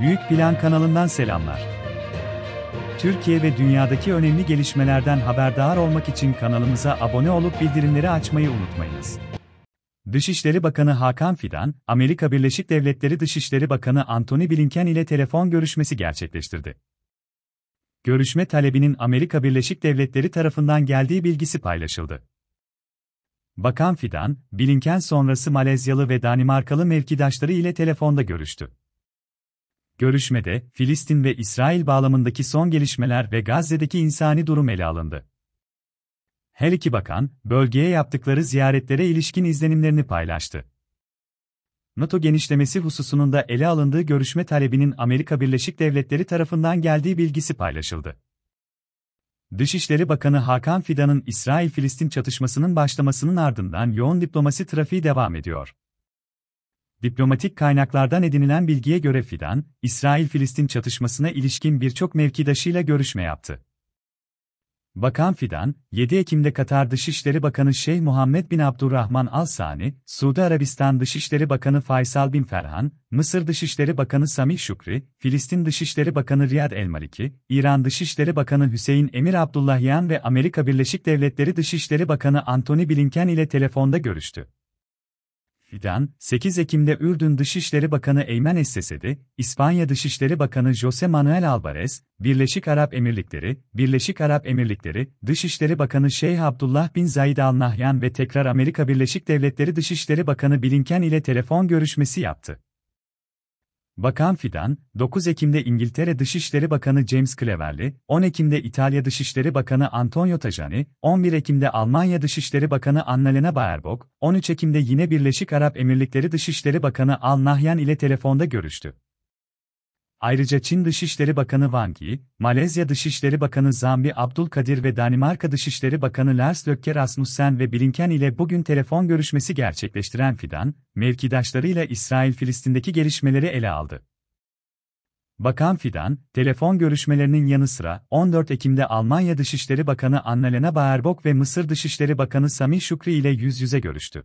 Büyük Plan kanalından selamlar. Türkiye ve dünyadaki önemli gelişmelerden haberdar olmak için kanalımıza abone olup bildirimleri açmayı unutmayınız. Dışişleri Bakanı Hakan Fidan, Amerika Birleşik Devletleri Dışişleri Bakanı Antony Blinken ile telefon görüşmesi gerçekleştirdi. Görüşme talebinin Amerika Birleşik Devletleri tarafından geldiği bilgisi paylaşıldı. Bakan Fidan, Blinken sonrası Malezyalı ve Danimarkalı mevkidaşları ile telefonda görüştü. Görüşmede, Filistin ve İsrail bağlamındaki son gelişmeler ve Gazze'deki insani durum ele alındı. Her iki bakan, bölgeye yaptıkları ziyaretlere ilişkin izlenimlerini paylaştı. NATO genişlemesi hususunun da ele alındığı görüşme talebinin Amerika Birleşik Devletleri tarafından geldiği bilgisi paylaşıldı. Dışişleri Bakanı Hakan Fidan'ın İsrail-Filistin çatışmasının başlamasının ardından yoğun diplomasi trafiği devam ediyor. Diplomatik kaynaklardan edinilen bilgiye göre Fidan, İsrail-Filistin çatışmasına ilişkin birçok mevkidaşıyla görüşme yaptı. Bakan Fidan, 7 Ekim'de Katar Dışişleri Bakanı Şeyh Muhammed bin Abdurrahman Al Sani, Suudi Arabistan Dışişleri Bakanı Faysal bin Ferhan, Mısır Dışişleri Bakanı Samih Şükri, Filistin Dışişleri Bakanı Riyad El Maliki, İran Dışişleri Bakanı Hüseyin Emir Abdullahyan ve Amerika Birleşik Devletleri Dışişleri Bakanı Antony Blinken ile telefonda görüştü. Fidan, 8 Ekim'de Ürdün Dışişleri Bakanı Eymen es İspanya Dışişleri Bakanı Jose Manuel Alvarez, Birleşik Arap Emirlikleri, Birleşik Arap Emirlikleri, Dışişleri Bakanı Şeyh Abdullah bin Zayed Al Nahyan ve tekrar Amerika Birleşik Devletleri Dışişleri Bakanı Blinken ile telefon görüşmesi yaptı. Bakan Fidan, 9 Ekim'de İngiltere Dışişleri Bakanı James Cleverly, 10 Ekim'de İtalya Dışişleri Bakanı Antonio Tajani, 11 Ekim'de Almanya Dışişleri Bakanı Annalena Baerbock, 13 Ekim'de yine Birleşik Arap Emirlikleri Dışişleri Bakanı Al Nahyan ile telefonda görüştü. Ayrıca Çin Dışişleri Bakanı Wang Yi, Malezya Dışişleri Bakanı Zambi Abdülkadir ve Danimarka Dışişleri Bakanı Lars Løkke Rasmussen ve Blinken ile bugün telefon görüşmesi gerçekleştiren Fidan, mevkidaşlarıyla İsrail-Filistin'deki gelişmeleri ele aldı. Bakan Fidan, telefon görüşmelerinin yanı sıra 14 Ekim'de Almanya Dışişleri Bakanı Annalena Baerbock ve Mısır Dışişleri Bakanı Sami Şükri ile yüz yüze görüştü.